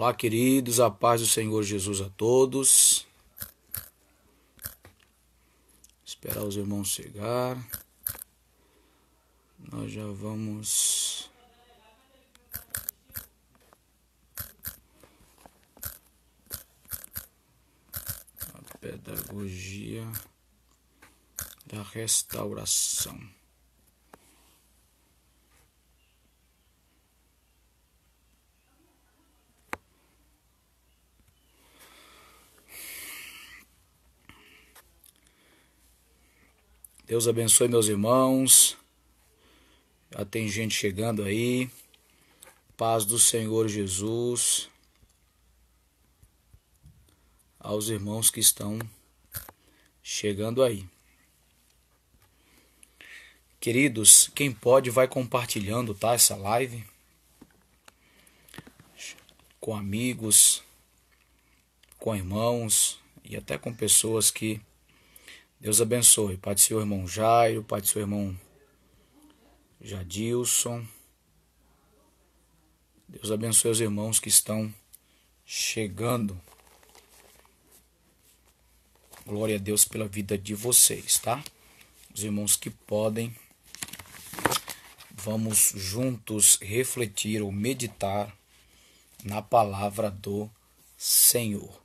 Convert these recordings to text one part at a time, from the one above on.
Olá, queridos, a paz do Senhor Jesus a todos. Esperar os irmãos chegar. Nós já vamos. A pedagogia da restauração. Deus abençoe meus irmãos. Já tem gente chegando aí. Paz do Senhor Jesus. Aos irmãos que estão chegando aí. Queridos, quem pode vai compartilhando, tá, essa live com amigos, com irmãos e até com pessoas que Deus abençoe. Pai do seu irmão Jairo, Pai do seu irmão Jadilson. Deus abençoe os irmãos que estão chegando. Glória a Deus pela vida de vocês, tá? Os irmãos que podem, vamos juntos refletir ou meditar na palavra do Senhor.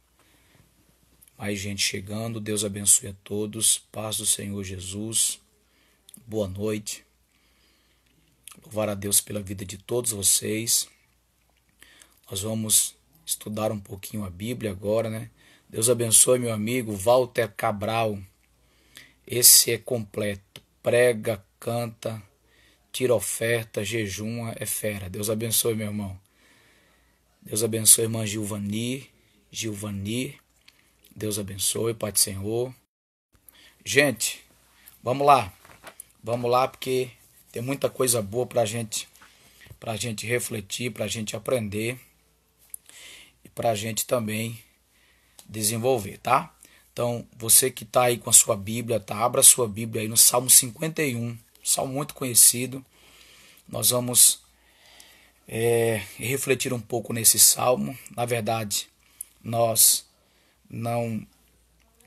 Mais gente chegando, Deus abençoe a todos. Paz do Senhor Jesus. Boa noite. Louvar a Deus pela vida de todos vocês. Nós vamos estudar um pouquinho a Bíblia agora, né? Deus abençoe meu amigo Walter Cabral. Esse é completo. Prega, canta, tira oferta, jejuma, é fera. Deus abençoe, meu irmão. Deus abençoe irmã Gilvani, Gilvani. Deus abençoe, Pai do Senhor. Gente, vamos lá. Vamos lá porque tem muita coisa boa para gente, a gente refletir, para a gente aprender e para a gente também desenvolver, tá? Então, você que está aí com a sua Bíblia, tá? Abra a sua Bíblia aí no Salmo 51, salmo muito conhecido. Nós vamos é, refletir um pouco nesse salmo. Na verdade, nós não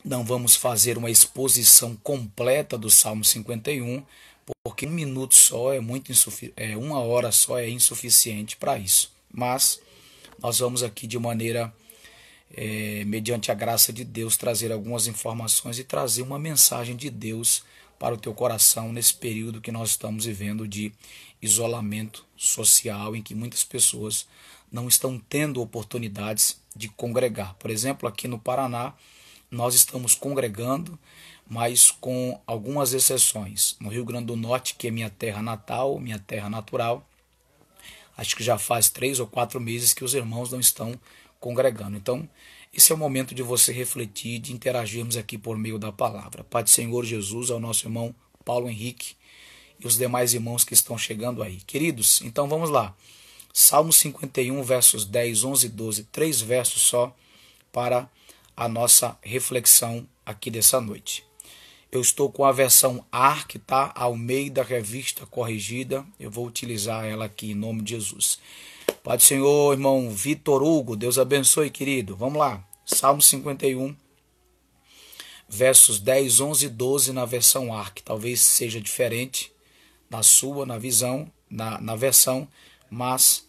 não vamos fazer uma exposição completa do Salmo 51, porque um minuto só é muito é, uma hora só é insuficiente para isso. Mas nós vamos aqui de maneira é, mediante a graça de Deus trazer algumas informações e trazer uma mensagem de Deus para o teu coração nesse período que nós estamos vivendo de isolamento social em que muitas pessoas não estão tendo oportunidades de congregar. Por exemplo, aqui no Paraná, nós estamos congregando, mas com algumas exceções. No Rio Grande do Norte, que é minha terra natal, minha terra natural, acho que já faz três ou quatro meses que os irmãos não estão congregando. Então, esse é o momento de você refletir, de interagirmos aqui por meio da palavra. Pai do Senhor Jesus, ao nosso irmão Paulo Henrique e os demais irmãos que estão chegando aí. Queridos, então vamos lá. Salmo 51, versos 10, 11 12, três versos só para a nossa reflexão aqui dessa noite. Eu estou com a versão ARC, tá? Almeida Revista Corrigida. Eu vou utilizar ela aqui em nome de Jesus. Pai do Senhor, irmão Vitor Hugo, Deus abençoe, querido. Vamos lá. Salmo 51, versos 10, 11 12 na versão ARC. Talvez seja diferente na sua, na visão, na, na versão, mas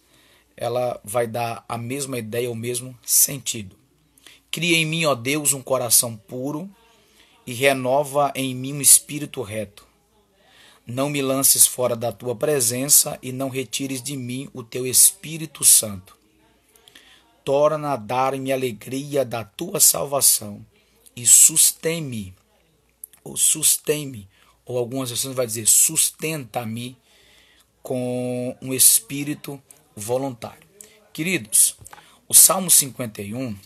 ela vai dar a mesma ideia, o mesmo sentido. Cria em mim, ó Deus, um coração puro e renova em mim um espírito reto. Não me lances fora da tua presença e não retires de mim o teu Espírito Santo. Torna a dar-me alegria da tua salvação e sustém-me, ou sustém-me, ou algumas versões vai dizer sustenta-me com um espírito voluntário. Queridos, o Salmo 51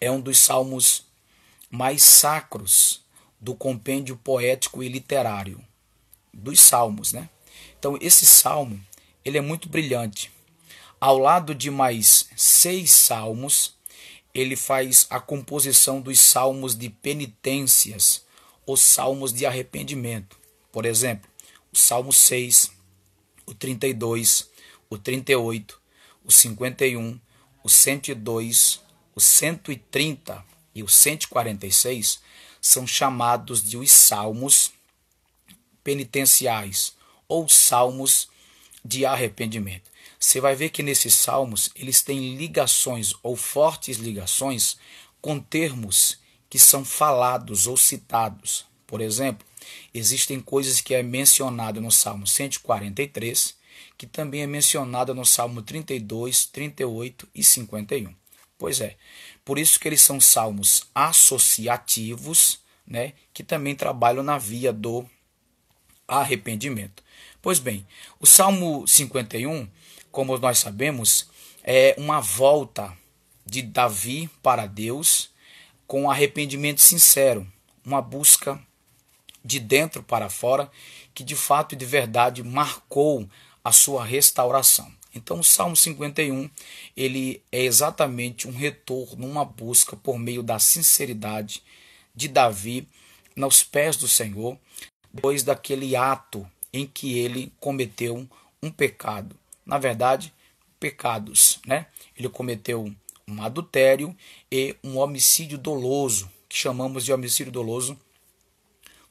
é um dos salmos mais sacros do compêndio poético e literário dos salmos, né? Então esse salmo ele é muito brilhante. Ao lado de mais seis salmos, ele faz a composição dos salmos de penitências, os salmos de arrependimento. Por exemplo, o Salmo 6, o 32, o 38, o 51, o 102, o 130 e o 146 são chamados de os salmos penitenciais ou salmos de arrependimento. Você vai ver que nesses salmos eles têm ligações ou fortes ligações com termos que são falados ou citados. Por exemplo, existem coisas que é mencionado no Salmo 143 que também é mencionada no Salmo 32, 38 e 51. Pois é, por isso que eles são salmos associativos, né, que também trabalham na via do arrependimento. Pois bem, o Salmo 51, como nós sabemos, é uma volta de Davi para Deus com arrependimento sincero, uma busca de dentro para fora que de fato e de verdade marcou a sua restauração. Então, o Salmo 51, ele é exatamente um retorno, uma busca por meio da sinceridade de Davi nos pés do Senhor, depois daquele ato em que ele cometeu um pecado. Na verdade, pecados, né? Ele cometeu um adultério e um homicídio doloso, que chamamos de homicídio doloso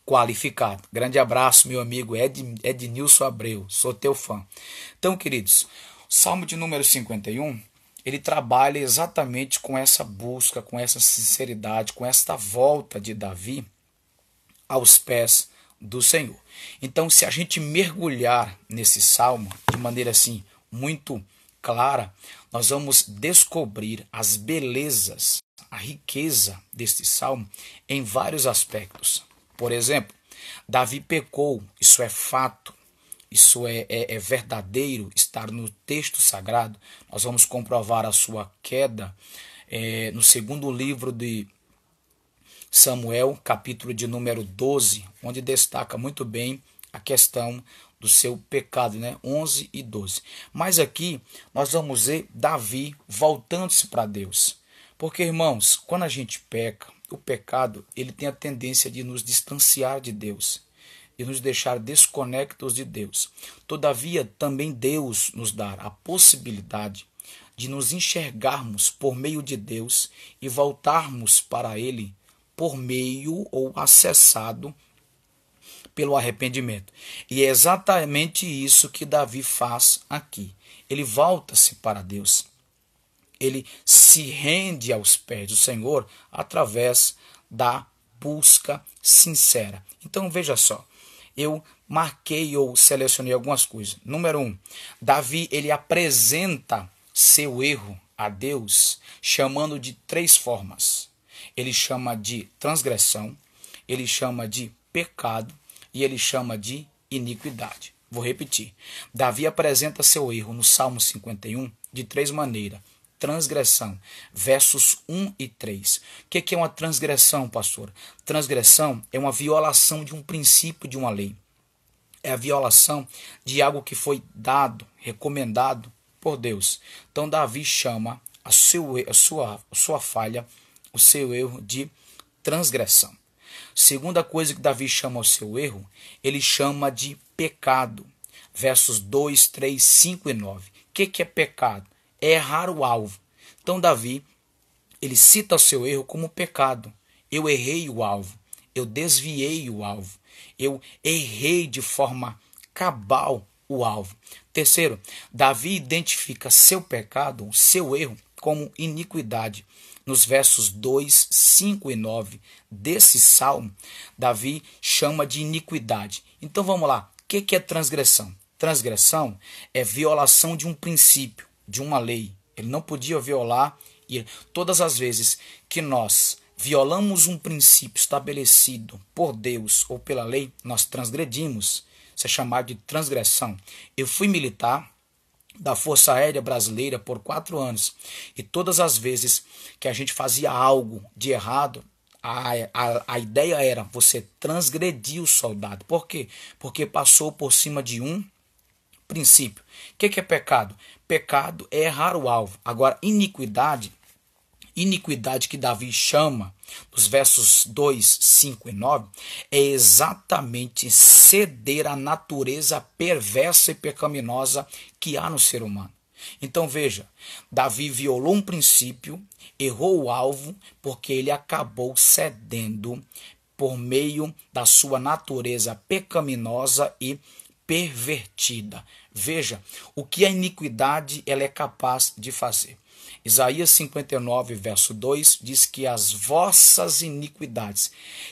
qualificado. Grande abraço, meu amigo Ed, Ednilson Abreu, sou teu fã. Então, queridos, Salmo de número 51, ele trabalha exatamente com essa busca, com essa sinceridade, com esta volta de Davi aos pés do Senhor. Então, se a gente mergulhar nesse salmo de maneira assim muito clara, nós vamos descobrir as belezas, a riqueza deste salmo em vários aspectos. Por exemplo, Davi pecou, isso é fato, isso é, é, é, verdadeiro, estar no texto sagrado. Nós vamos comprovar a sua queda é, no segundo livro de Samuel, capítulo de número 12, onde destaca muito bem a questão do seu pecado, né? 11 e 12. Mas aqui nós vamos ver Davi voltando-se para Deus. Porque, irmãos, quando a gente peca, o pecado ele tem a tendência de nos distanciar de Deus, de nos deixar desconectos de Deus. Todavia, também Deus nos dá a possibilidade de nos enxergarmos por meio de Deus e voltarmos para Ele por meio ou acessado pelo arrependimento. E é exatamente isso que Davi faz aqui. Ele volta-se para Deus ele se rende aos pés do Senhor através da busca sincera. Então veja só, eu marquei ou selecionei algumas coisas. Número um, Davi ele apresenta seu erro a Deus chamando de três formas. Ele chama de transgressão, ele chama de pecado e ele chama de iniquidade. Vou repetir. Davi apresenta seu erro no Salmo 51 de três maneiras: transgressão, versos 1 e 3. O que, é uma transgressão, pastor? Transgressão é uma violação de um princípio de uma lei. É a violação de algo que foi dado, recomendado por Deus. Então, Davi chama a, seu, a sua, a sua falha, o seu erro de transgressão. Segunda coisa que Davi chama o seu erro, ele chama de pecado. Versos 2, 3, 5 e 9. O que, que é pecado? é errar o alvo. Então Davi, ele cita o seu erro como pecado. Eu errei o alvo, eu desviei o alvo, eu errei de forma cabal o alvo. Terceiro, Davi identifica seu pecado, seu erro, como iniquidade. Nos versos 2, 5 e 9 desse salmo, Davi chama de iniquidade. Então vamos lá. O que é transgressão? Transgressão é violação de um princípio, de uma lei. Ele não podia violar. E todas as vezes que nós violamos um princípio estabelecido por Deus ou pela lei, nós transgredimos. Isso é chamado de transgressão. Eu fui militar da Força Aérea Brasileira por quatro anos. E todas as vezes que a gente fazia algo de errado, a, a, a ideia era você transgredir o soldado. Por quê? Porque passou por cima de um princípio. O que, que é pecado? Pecado é errar o alvo. Agora, iniquidade, iniquidade que Davi chama nos versos 2, 5 e 9, é exatamente ceder à natureza perversa e pecaminosa que há no ser humano. Então veja, Davi violou um princípio, errou o alvo, porque ele acabou cedendo por meio da sua natureza pecaminosa e pervertida. Veja o que a iniquidade ela é capaz de fazer. Isaías 59, verso 2 diz que as vossas iniquidades,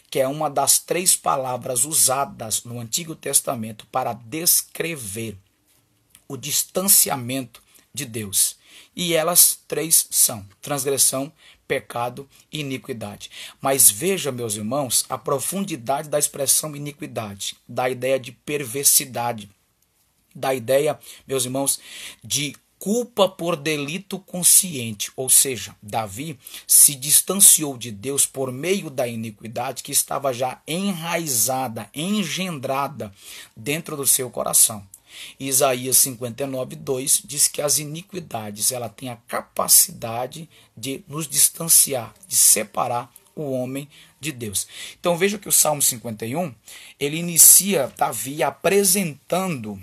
que é uma das três palavras usadas no Antigo Testamento para descrever o distanciamento de Deus. E elas três são: transgressão, pecado e iniquidade. Mas veja, meus irmãos, a profundidade da expressão iniquidade, da ideia de perversidade da ideia, meus irmãos, de culpa por delito consciente, ou seja, Davi se distanciou de Deus por meio da iniquidade que estava já enraizada, engendrada dentro do seu coração. Isaías 59, 2 diz que as iniquidades ela tem a capacidade de nos distanciar, de separar o homem de Deus. Então veja que o Salmo 51 ele inicia Davi apresentando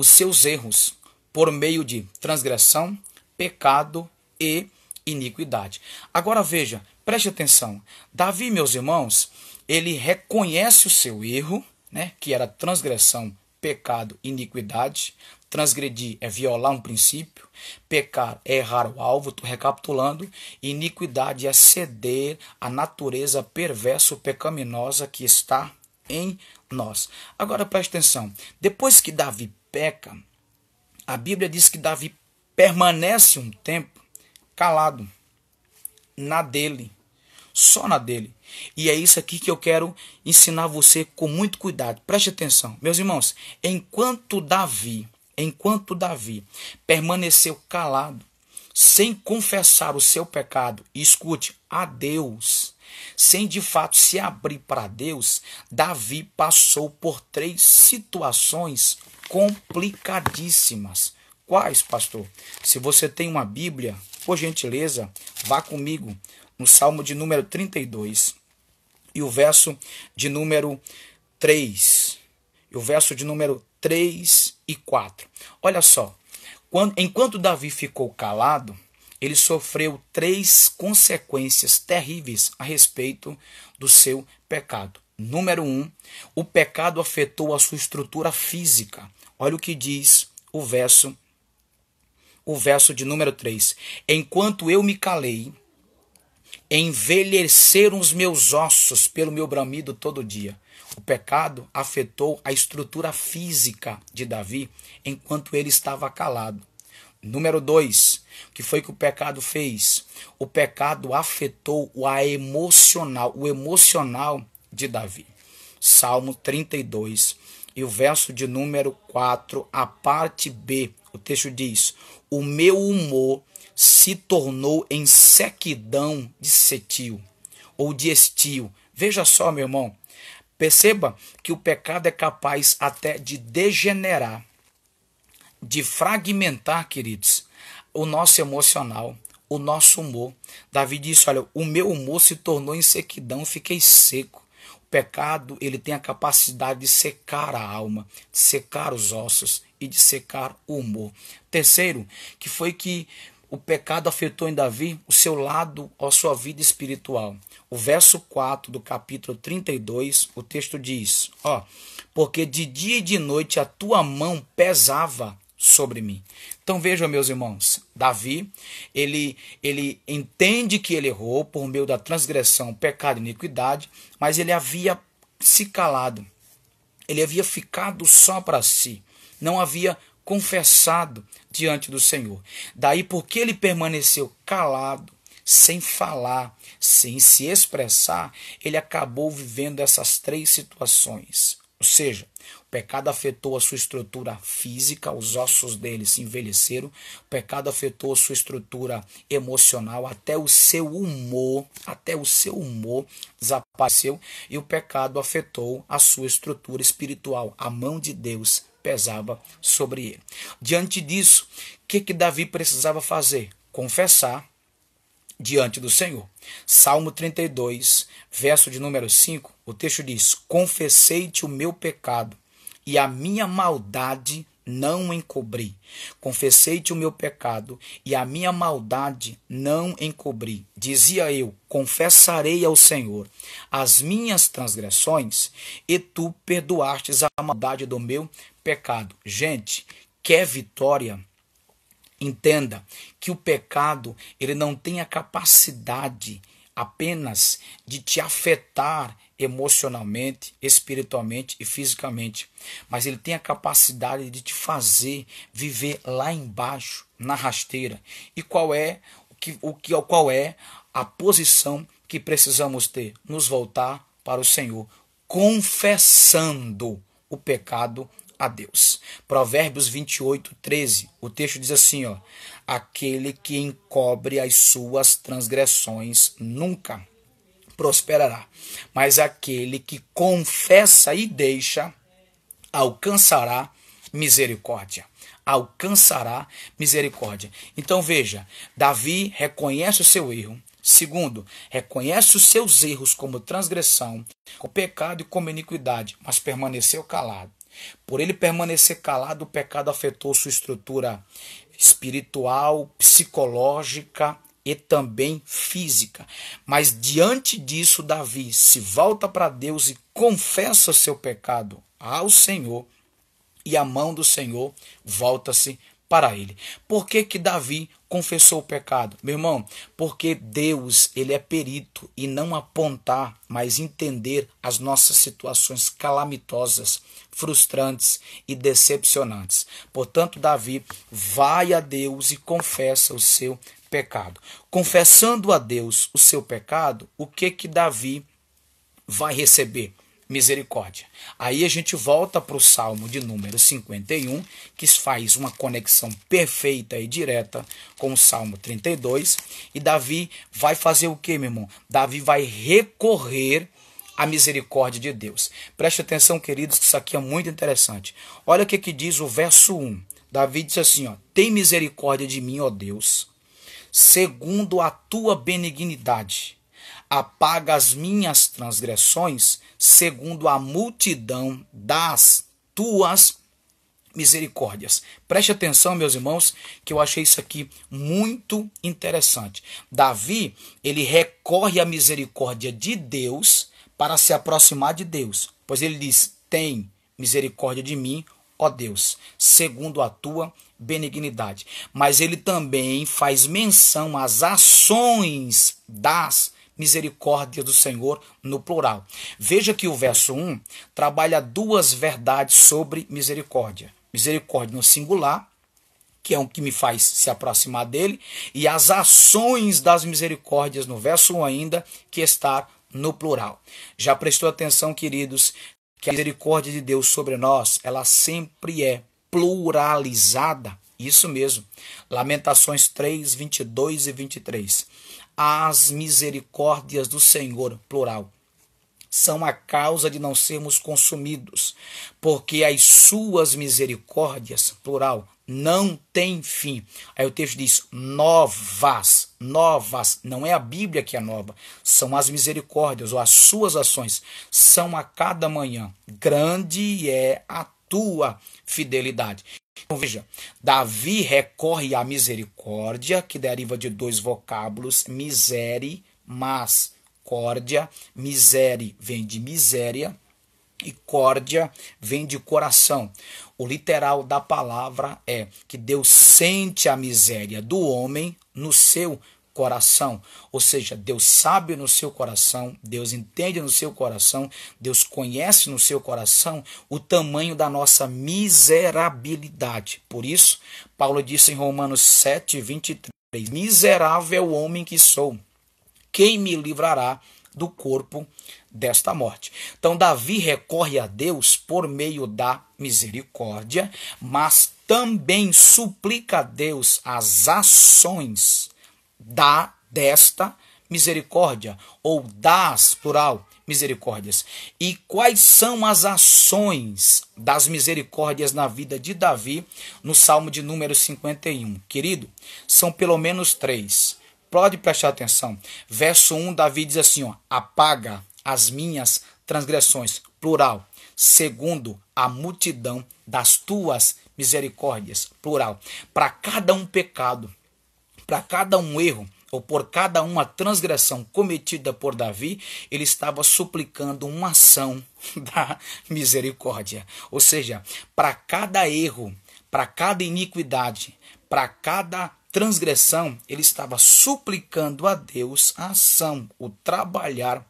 os seus erros por meio de transgressão, pecado e iniquidade. Agora veja, preste atenção. Davi, meus irmãos, ele reconhece o seu erro, né, que era transgressão, pecado, iniquidade. Transgredir é violar um princípio, pecar é errar o alvo, estou recapitulando. Iniquidade é ceder à natureza perversa ou pecaminosa que está em nós. Agora preste atenção: depois que Davi peca, a Bíblia diz que Davi permanece um tempo calado na dele, só na dele. E é isso aqui que eu quero ensinar você com muito cuidado. Preste atenção, meus irmãos, enquanto Davi, enquanto Davi permaneceu calado, sem confessar o seu pecado, escute, a Deus, sem de fato se abrir para Deus, Davi passou por três situações complicadíssimas. Quais, pastor? Se você tem uma Bíblia, por gentileza, vá comigo no Salmo de número 32 e o verso de número 3. E o verso de número 3 e 4. Olha só. Quando, enquanto Davi ficou calado, ele sofreu três consequências terríveis a respeito do seu pecado. Número um, o pecado afetou a sua estrutura física. Olha o que diz o verso o verso de número 3. Enquanto eu me calei, envelheceram os meus ossos pelo meu bramido todo dia. O pecado afetou a estrutura física de Davi enquanto ele estava calado. Número 2, que foi que o pecado fez? O pecado afetou a emocional, o emocional de Davi. Salmo 32, e o verso de número 4, a parte B, o texto diz: O meu humor se tornou em sequidão de setil ou de estio. Veja só, meu irmão. Perceba que o pecado é capaz até de degenerar, de fragmentar, queridos, o nosso emocional, o nosso humor. Davi disse: Olha, o meu humor se tornou em sequidão, fiquei seco pecado ele tem a capacidade de secar a alma, de secar os ossos e de secar o humor. Terceiro, que foi que o pecado afetou em Davi o seu lado, a sua vida espiritual. O verso 4 do capítulo 32, o texto diz: Ó, porque de dia e de noite a tua mão pesava sobre mim. Então vejam, meus irmãos, Davi, ele, ele entende que ele errou por meio da transgressão, pecado e iniquidade, mas ele havia se calado. Ele havia ficado só para si, não havia confessado diante do Senhor. Daí porque ele permaneceu calado, sem falar, sem se expressar, ele acabou vivendo essas três situações: ou seja, o pecado afetou a sua estrutura física, os ossos dele se envelheceram, o pecado afetou a sua estrutura emocional, até o seu humor, até o seu humor desapareceu, e o pecado afetou a sua estrutura espiritual. A mão de Deus pesava sobre ele. Diante disso, o que, que Davi precisava fazer? Confessar diante do Senhor. Salmo 32, verso de número 5, o texto diz: Confessei-te o meu pecado e a minha maldade não encobri. Confessei-te o meu pecado e a minha maldade não encobri. Dizia eu: Confessarei ao Senhor as minhas transgressões e tu perdoaste a maldade do meu pecado. Gente, quer vitória? Entenda que o pecado ele não tem a capacidade de apenas de te afetar emocionalmente, espiritualmente e fisicamente, mas ele tem a capacidade de te fazer viver lá embaixo, na rasteira. E qual é o que, o que qual é a posição que precisamos ter? Nos voltar para o Senhor, confessando o pecado a Deus. Provérbios 28, 13. O texto diz assim: ó, Aquele que encobre as suas transgressões nunca prosperará, mas aquele que confessa e deixa alcançará misericórdia. Alcançará misericórdia. Então veja: Davi reconhece o seu erro. Segundo, reconhece os seus erros como transgressão, como pecado e como iniquidade, mas permaneceu calado. Por ele permanecer calado, o pecado afetou sua estrutura espiritual, psicológica e também física. Mas diante disso, Davi se volta para Deus e confessa seu pecado ao Senhor, e a mão do Senhor volta-se para ele. Por que, que Davi confessou o pecado? Meu irmão, porque Deus, ele é perito e não apontar, mas entender as nossas situações calamitosas frustrantes e decepcionantes. Portanto, Davi vai a Deus e confessa o seu pecado. Confessando a Deus o seu pecado, o que que Davi vai receber? Misericórdia. Aí a gente volta para o Salmo de número 51, que faz uma conexão perfeita e direta com o Salmo 32. E Davi vai fazer o que, meu irmão? Davi vai recorrer a misericórdia de Deus. Preste atenção, queridos, que isso aqui é muito interessante. Olha o que, que diz o verso 1. Davi diz assim: ó, Tem misericórdia de mim, ó Deus, segundo a tua benignidade. Apaga as minhas transgressões, segundo a multidão das tuas misericórdias. Preste atenção, meus irmãos, que eu achei isso aqui muito interessante. Davi, ele recorre à misericórdia de Deus para se aproximar de Deus, pois ele diz: Tem misericórdia de mim, ó Deus, segundo a tua benignidade. Mas ele também faz menção às ações das misericórdias do Senhor no plural. Veja que o verso 1 trabalha duas verdades sobre misericórdia. Misericórdia no singular, que é o que me faz se aproximar dele, e as ações das misericórdias no verso 1 ainda, que está no plural. Já prestou atenção, queridos, que a misericórdia de Deus sobre nós, ela sempre é pluralizada? Isso mesmo. Lamentações 3, 22 e 23. As misericórdias do Senhor, plural, são a causa de não sermos consumidos, porque as suas misericórdias, plural, não tem fim. Aí o texto diz: novas, novas. Não é a Bíblia que é nova, são as misericórdias ou as suas ações. São a cada manhã. Grande é a tua fidelidade. Então, veja, Davi recorre à misericórdia, que deriva de dois vocábulos: misere, mas, córdia. Misere vem de miséria e córdia vem de coração. O literal da palavra é que Deus sente a miséria do homem no seu coração. Ou seja, Deus sabe no seu coração, Deus entende no seu coração, Deus conhece no seu coração o tamanho da nossa miserabilidade. Por isso, Paulo disse em Romanos 7, 23: Miserável homem que sou, quem me livrará do corpo desta morte. Então, Davi recorre a Deus por meio da misericórdia, mas também suplica a Deus as ações da desta misericórdia ou das plural misericórdias. E quais são as ações das misericórdias na vida de Davi no Salmo de número 51? Querido, são pelo menos três. Pode prestar atenção. Verso 1, Davi diz assim: ó, apaga as minhas transgressões, plural, segundo a multidão das tuas misericórdias, plural. Para cada um pecado, para cada um erro, ou por cada uma transgressão cometida por Davi, ele estava suplicando uma ação da misericórdia. Ou seja, para cada erro, para cada iniquidade, para cada transgressão, ele estava suplicando a Deus a ação, o trabalhar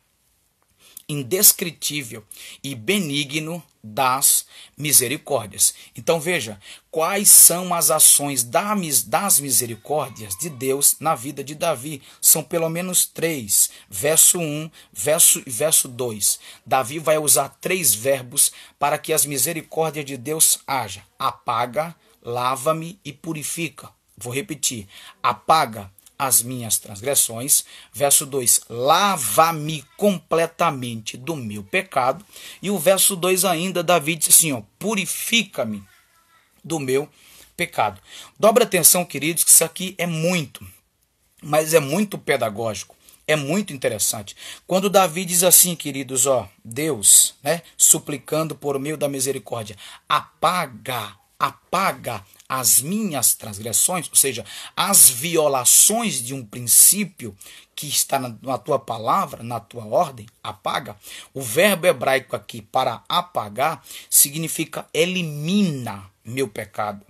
indescritível e benigno das misericórdias. Então veja quais são as ações das misericórdias de Deus na vida de Davi. São pelo menos três. Verso 1, verso e verso 2. Davi vai usar três verbos para que as misericórdias de Deus haja: apaga, lava-me e purifica. Vou repetir: apaga, as minhas transgressões. Verso 2: Lava-me completamente do meu pecado. E o verso 2 ainda, Davi diz assim: ó, Purifica-me do meu pecado. Dobra atenção, queridos, que isso aqui é muito, mas é muito pedagógico. É muito interessante. Quando Davi diz assim, queridos, ó, Deus, né, suplicando por meio da misericórdia, apaga apaga as minhas transgressões, ou seja, as violações de um princípio que está na tua palavra, na tua ordem, apaga. O verbo hebraico aqui para apagar significa elimina meu pecado.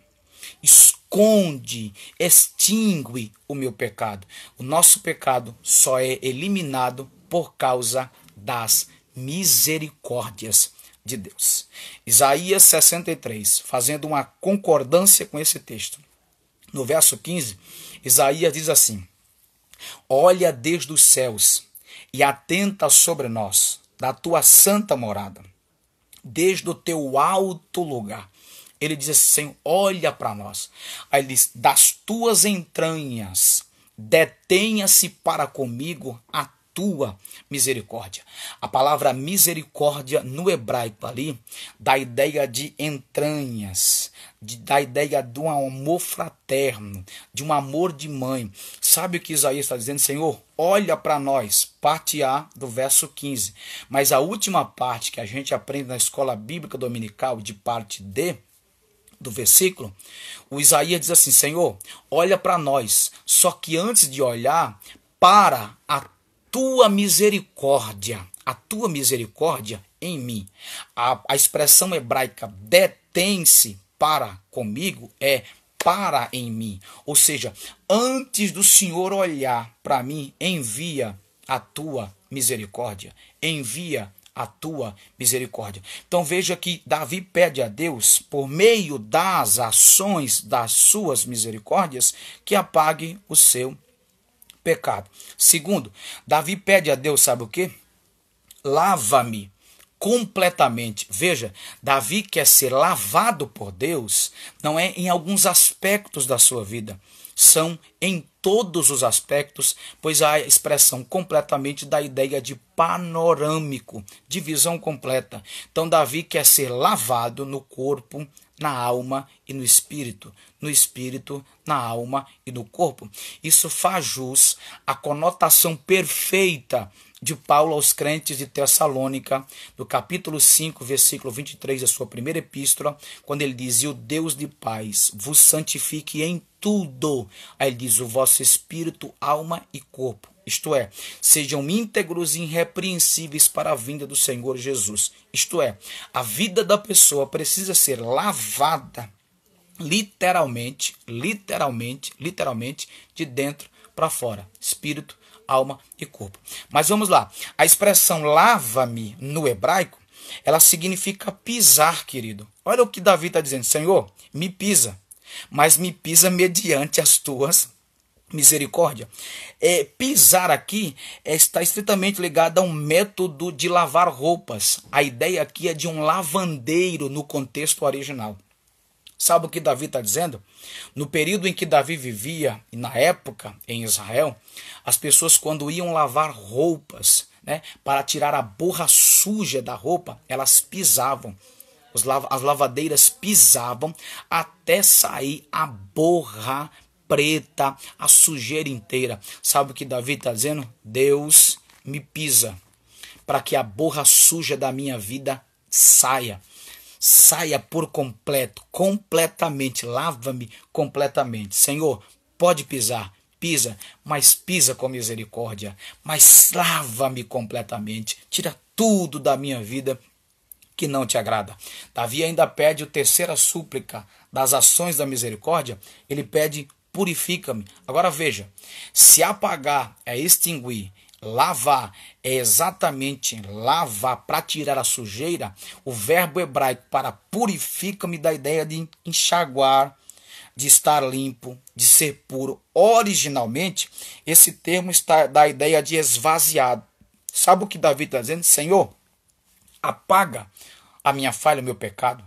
Esconde, extingue o meu pecado. O nosso pecado só é eliminado por causa das misericórdias de Deus. Isaías 63, fazendo uma concordância com esse texto. No verso 15, Isaías diz assim: Olha desde os céus e atenta sobre nós, da tua santa morada, desde o teu alto lugar. Ele diz assim: Senhor, olha para nós. Aí ele diz: Das tuas entranhas, detenha-se para comigo a tua misericórdia. A palavra misericórdia no hebraico ali dá a ideia de entranhas, de, da ideia de um amor fraterno, de um amor de mãe. Sabe o que Isaías está dizendo? Senhor, olha para nós, parte A do verso 15. Mas a última parte que a gente aprende na escola bíblica dominical, de parte D, do versículo, o Isaías diz assim: Senhor, olha para nós. Só que antes de olhar para a tua misericórdia, a tua misericórdia em mim. A, a expressão hebraica detém-se para comigo é para em mim. Ou seja, antes do Senhor olhar para mim, envia a tua misericórdia, envia a tua misericórdia. Então veja que Davi pede a Deus, por meio das ações das suas misericórdias, que apague o seu pecado. Segundo, Davi pede a Deus, sabe o quê? Lava-me completamente. Veja, Davi quer ser lavado por Deus, não é em alguns aspectos da sua vida são em todos os aspectos, pois há a expressão completamente da ideia de panorâmico, de visão completa. Então, Davi quer ser lavado no corpo, na alma e no espírito, no espírito, na alma e no corpo. Isso faz jus à conotação perfeita de Paulo aos crentes de Tessalônica, no capítulo 5, versículo 23 da sua primeira epístola, quando ele diz: E o Deus de paz vos santifique em tudo. Aí ele diz: O vosso espírito, alma e corpo. Isto é, sejam íntegros e irrepreensíveis para a vinda do Senhor Jesus. Isto é, a vida da pessoa precisa ser lavada, literalmente, literalmente, literalmente, de dentro para fora. Espírito, alma e corpo. Mas vamos lá. A expressão lava-me no hebraico, ela significa pisar, querido. Olha o que Davi está dizendo: Senhor, me pisa, mas me pisa mediante as tuas misericórdia. É, pisar aqui é, está estritamente ligado a um método de lavar roupas. A ideia aqui é de um lavandeiro no contexto original. Sabe o que Davi está dizendo? No período em que Davi vivia, e na época em Israel, as pessoas quando iam lavar roupas, né, para tirar a borra suja da roupa, elas pisavam. as lavadeiras pisavam até sair a borra preta, a sujeira inteira. Sabe o que Davi está dizendo? Deus me pisa para que a borra suja da minha vida saia saia por completo, completamente, lava-me completamente. Senhor, pode pisar, pisa, mas pisa com misericórdia, mas lava-me completamente, tira tudo da minha vida que não te agrada. Davi ainda pede o terceira súplica das ações da misericórdia, ele pede purifica-me. Agora veja, se apagar é extinguir, Lavar é exatamente lavar para tirar a sujeira. O verbo hebraico para purifica-me da ideia de enxaguar, de estar limpo, de ser puro. Originalmente, esse termo está da ideia de esvaziado. Sabe o que Davi está dizendo? Senhor, apaga a minha falha, o meu pecado,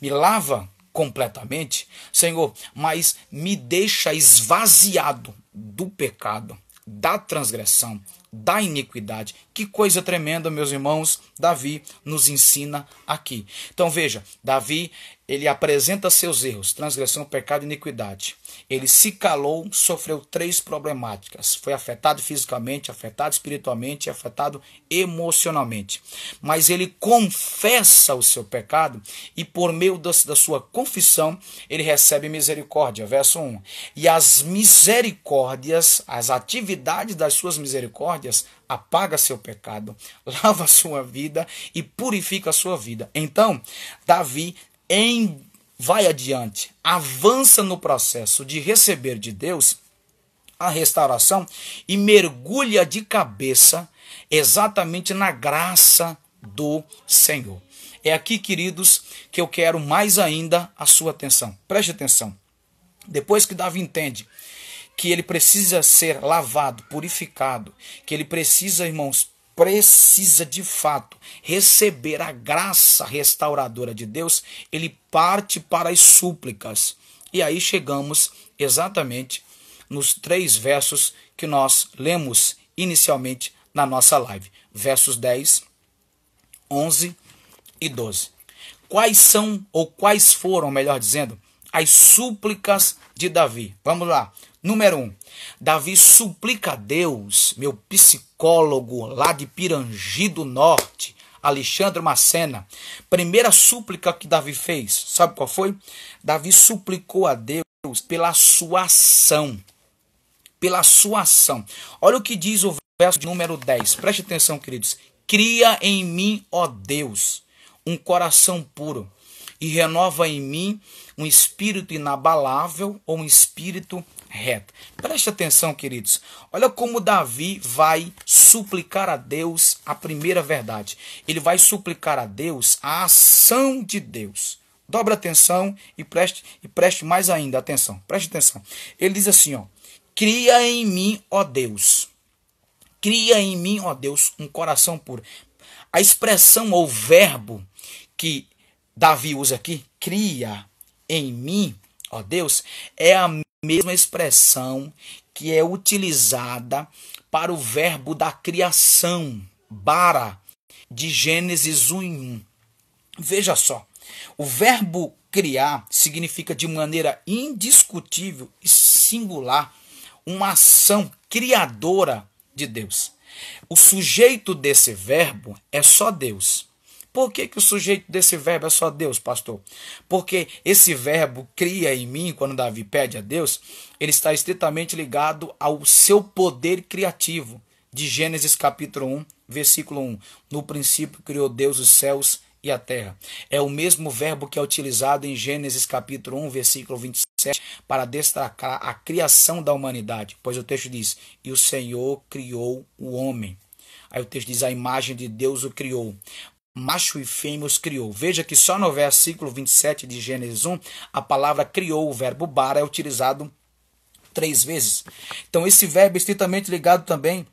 me lava completamente, Senhor, mas me deixa esvaziado do pecado, da transgressão, da iniquidade. Que coisa tremenda, meus irmãos, Davi nos ensina aqui. Então veja, Davi, ele apresenta seus erros, transgressão, pecado e iniquidade. Ele se calou, sofreu três problemáticas. Foi afetado fisicamente, afetado espiritualmente e afetado emocionalmente. Mas ele confessa o seu pecado e por meio da, da sua confissão, ele recebe misericórdia. Verso 1. E as misericórdias, as atividades das suas misericórdias apaga seu pecado, lava sua vida e purifica sua vida. Então, Davi em vai adiante, avança no processo de receber de Deus a restauração e mergulha de cabeça exatamente na graça do Senhor. É aqui, queridos, que eu quero mais ainda a sua atenção. Preste atenção. Depois que Davi entende que ele precisa ser lavado, purificado, que ele precisa, irmãos, precisa de fato receber a graça restauradora de Deus, ele parte para as súplicas. E aí chegamos exatamente nos três versos que nós lemos inicialmente na nossa live: versos 10, 11 e 12. Quais são, ou quais foram, melhor dizendo, as súplicas de Davi? Vamos lá. Número 1. Um, Davi suplica a Deus, meu psicólogo lá de Pirangi do Norte, Alexandre Macena. Primeira súplica que Davi fez, sabe qual foi? Davi suplicou a Deus pela sua ação. Pela sua ação. Olha o que diz o verso de número 10. Preste atenção, queridos. Cria em mim, ó Deus, um coração puro e renova em mim um espírito inabalável ou um espírito reta. Preste atenção, queridos. Olha como Davi vai suplicar a Deus a primeira verdade. Ele vai suplicar a Deus a ação de Deus. Dobre atenção e preste, e preste mais ainda atenção. Preste atenção. Ele diz assim, ó: Cria em mim, ó Deus. Cria em mim, ó Deus, um coração puro. A expressão ou verbo que Davi usa aqui, cria em mim, ó Deus, é a mesma expressão que é utilizada para o verbo da criação, bara, de Gênesis 1 em 1. Veja só, o verbo criar significa de maneira indiscutível e singular uma ação criadora de Deus. O sujeito desse verbo é só Deus. Por que, que o sujeito desse verbo é só Deus, pastor? Porque esse verbo cria em mim, quando Davi pede a Deus, ele está estritamente ligado ao seu poder criativo. De Gênesis capítulo 1, versículo 1. No princípio criou Deus os céus e a terra. É o mesmo verbo que é utilizado em Gênesis capítulo 1, versículo 27, para destacar a criação da humanidade. Pois o texto diz: E o Senhor criou o homem. Aí o texto diz: A imagem de Deus o criou macho e fêmea os criou. Veja que só no versículo 27 de Gênesis 1, a palavra criou, o verbo bar é utilizado três vezes. Então esse verbo é estritamente ligado também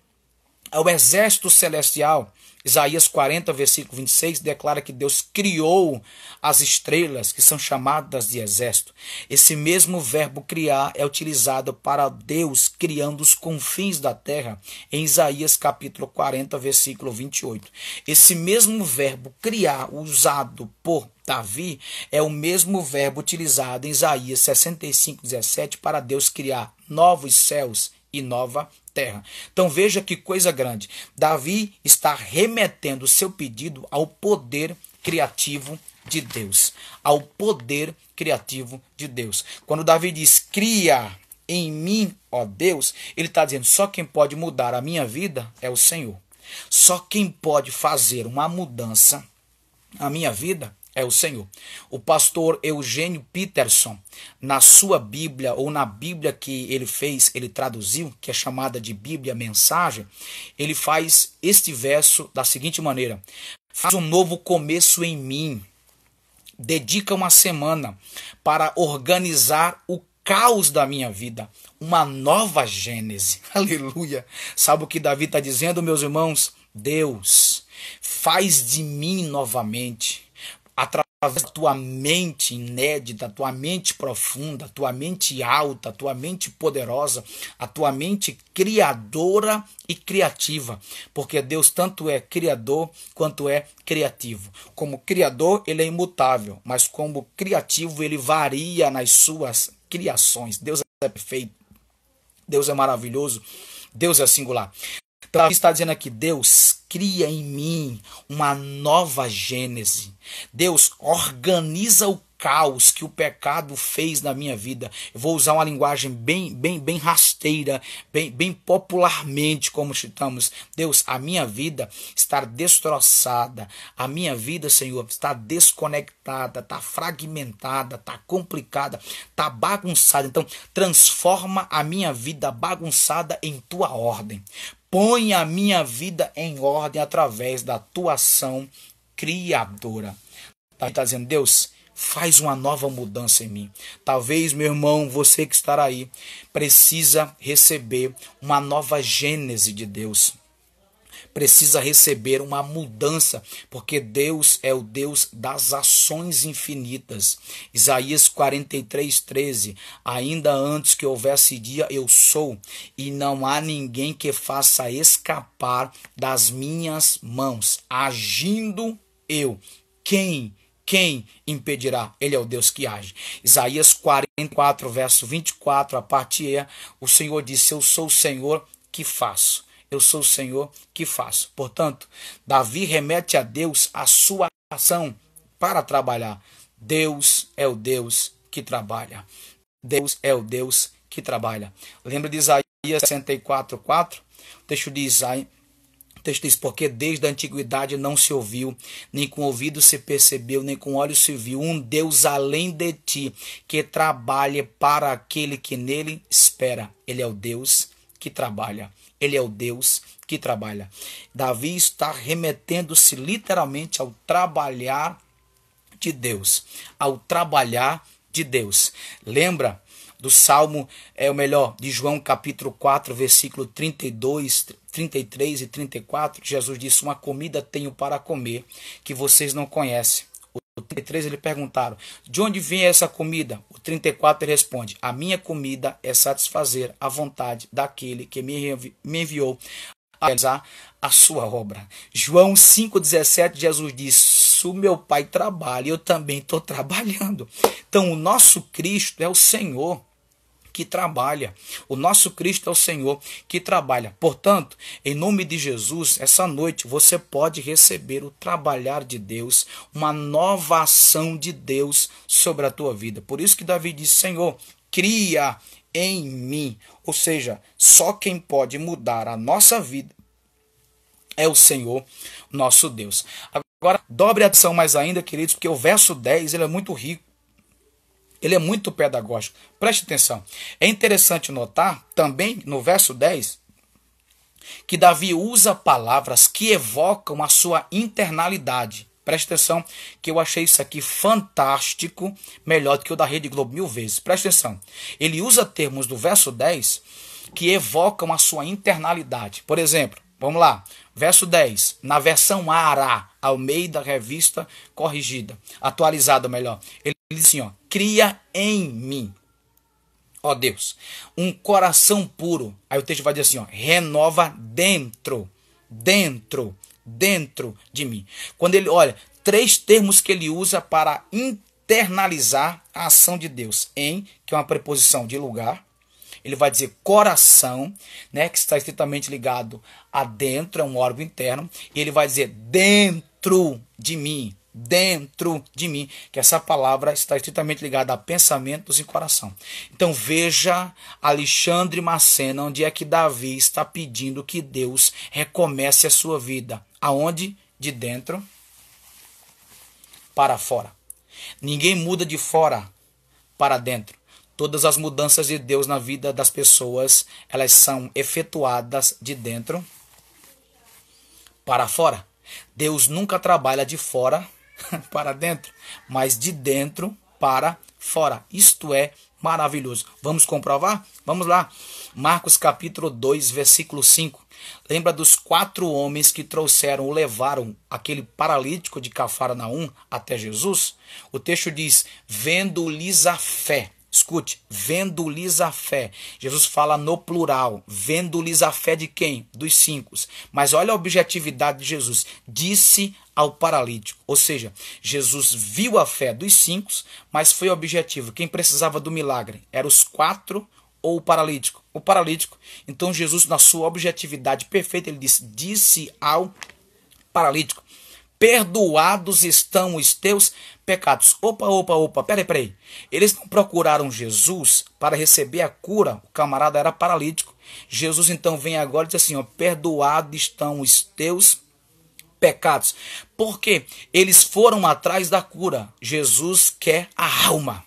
ao exército celestial Isaías 40, versículo 26 declara que Deus criou as estrelas que são chamadas de exército. Esse mesmo verbo criar é utilizado para Deus criando os confins da terra em Isaías capítulo 40, versículo 28. Esse mesmo verbo criar usado por Davi é o mesmo verbo utilizado em Isaías 65, 17 para Deus criar novos céus e nova terra. Então veja que coisa grande. Davi está remetendo o seu pedido ao poder criativo de Deus, ao poder criativo de Deus. Quando Davi diz: "Cria em mim, ó Deus", ele está dizendo: só quem pode mudar a minha vida é o Senhor. Só quem pode fazer uma mudança na minha vida é o Senhor. O pastor Eugênio Peterson, na sua Bíblia ou na Bíblia que ele fez, ele traduziu, que é chamada de Bíblia Mensagem, ele faz este verso da seguinte maneira: Faz um novo começo em mim. Dedica uma semana para organizar o caos da minha vida, uma nova gênese. Aleluia. Sabe o que Davi está dizendo, meus irmãos? Deus, faz de mim novamente através da tua mente inédita, a tua mente profunda, a tua mente alta, a tua mente poderosa, a tua mente criadora e criativa, porque Deus tanto é criador quanto é criativo. Como criador, ele é imutável, mas como criativo, ele varia nas suas criações. Deus é perfeito. Deus é maravilhoso. Deus é singular. Davi então, está dizendo aqui: Deus cria em mim uma nova gênese. Deus organiza o caos que o pecado fez na minha vida. Eu vou usar uma linguagem bem, bem, bem rasteira, bem, bem popularmente, como citamos. Deus, a minha vida está destroçada, a minha vida, Senhor, está desconectada, está fragmentada, está complicada, está bagunçada. Então, transforma a minha vida bagunçada em tua ordem. Põe a minha vida em ordem através da tua ação criadora. Ele está tá dizendo, Deus, faz uma nova mudança em mim. Talvez, meu irmão, você que estará aí, precisa receber uma nova gênese de Deus precisa receber uma mudança, porque Deus é o Deus das ações infinitas. Isaías 43, 13. Ainda antes que houvesse dia, eu sou, e não há ninguém que faça escapar das minhas mãos. Agindo eu. Quem? quem impedirá? Ele é o Deus que age. Isaías 44, verso 24, a parte E, o Senhor disse: Eu sou o Senhor que faço eu sou o Senhor que faço. Portanto, Davi remete a Deus a sua ação para trabalhar. Deus é o Deus que trabalha. Deus é o Deus que trabalha. Lembra de Isaías 64, 4? O texto de Isaías. O texto diz, porque desde a antiguidade não se ouviu, nem com ouvido se percebeu, nem com olhos se viu, um Deus além de ti, que trabalhe para aquele que nele espera. Ele é o Deus que trabalha. Ele é o Deus que trabalha. Davi está remetendo-se literalmente ao trabalhar de Deus, ao trabalhar de Deus. Lembra do Salmo, é o melhor, de João capítulo 4, versículo 32, 33 e 34, Jesus disse: "Uma comida tenho para comer que vocês não conhecem, o 33 ele perguntaram: "De onde vem essa comida?" O 34 ele responde: "A minha comida é satisfazer a vontade daquele que me enviou a realizar a sua obra." João 5:17 Jesus disse: "O meu Pai trabalha, eu também estou trabalhando." Então o nosso Cristo é o Senhor que trabalha. O nosso Cristo é o Senhor que trabalha. Portanto, em nome de Jesus, essa noite você pode receber o trabalhar de Deus, uma nova ação de Deus sobre a tua vida. Por isso que Davi diz: Senhor, cria em mim. Ou seja, só quem pode mudar a nossa vida é o Senhor nosso Deus. Agora, dobre a atenção mais ainda, queridos, porque o verso 10 ele é muito rico. Ele é muito pedagógico. Preste atenção. É interessante notar também no verso 10 que Davi usa palavras que evocam a sua internalidade. Preste atenção que eu achei isso aqui fantástico, melhor do que o da Rede Globo mil vezes. Preste atenção. Ele usa termos do verso 10 que evocam a sua internalidade. Por exemplo, vamos lá, verso 10, na versão meio Almeida Revista Corrigida, atualizada melhor. Ele ele diz assim, ó, cria em mim, ó Deus, um coração puro. Aí o texto vai dizer assim, ó, renova dentro, dentro, dentro de mim. Quando ele, olha, três termos que ele usa para internalizar a ação de Deus. Em, que é uma preposição de lugar, ele vai dizer coração, né, que está estritamente ligado a dentro, é um órgão interno, e ele vai dizer dentro de mim dentro de mim, que essa palavra está estritamente ligada a pensamentos e coração. Então veja Alexandre Macena, onde é que Davi está pedindo que Deus recomece a sua vida. Aonde? De dentro para fora. Ninguém muda de fora para dentro. Todas as mudanças de Deus na vida das pessoas, elas são efetuadas de dentro para fora. Deus nunca trabalha de fora para dentro, mas de dentro para fora. Isto é maravilhoso. Vamos comprovar? Vamos lá. Marcos capítulo 2, versículo 5. Lembra dos quatro homens que trouxeram ou levaram aquele paralítico de Cafarnaum até Jesus? O texto diz: vendo-lhes a fé. Escute, vendo-lhes a fé. Jesus fala no plural, vendo-lhes a fé de quem? Dos cinco. Mas olha a objetividade de Jesus. Disse ao paralítico. Ou seja, Jesus viu a fé dos cinco, mas foi objetivo. Quem precisava do milagre eram os quatro ou o paralítico? O paralítico. Então Jesus, na sua objetividade perfeita, ele disse, disse ao paralítico, perdoados estão os teus pecados. Opa, opa, opa, peraí, peraí. Eles não procuraram Jesus para receber a cura, o camarada era paralítico. Jesus então vem agora e diz assim, ó, perdoados estão os teus pecados pecados, porque eles foram atrás da cura. Jesus quer a alma.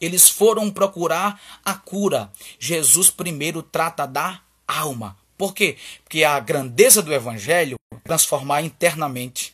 Eles foram procurar a cura. Jesus primeiro trata da alma. Por quê? Porque a grandeza do evangelho é transformar internamente.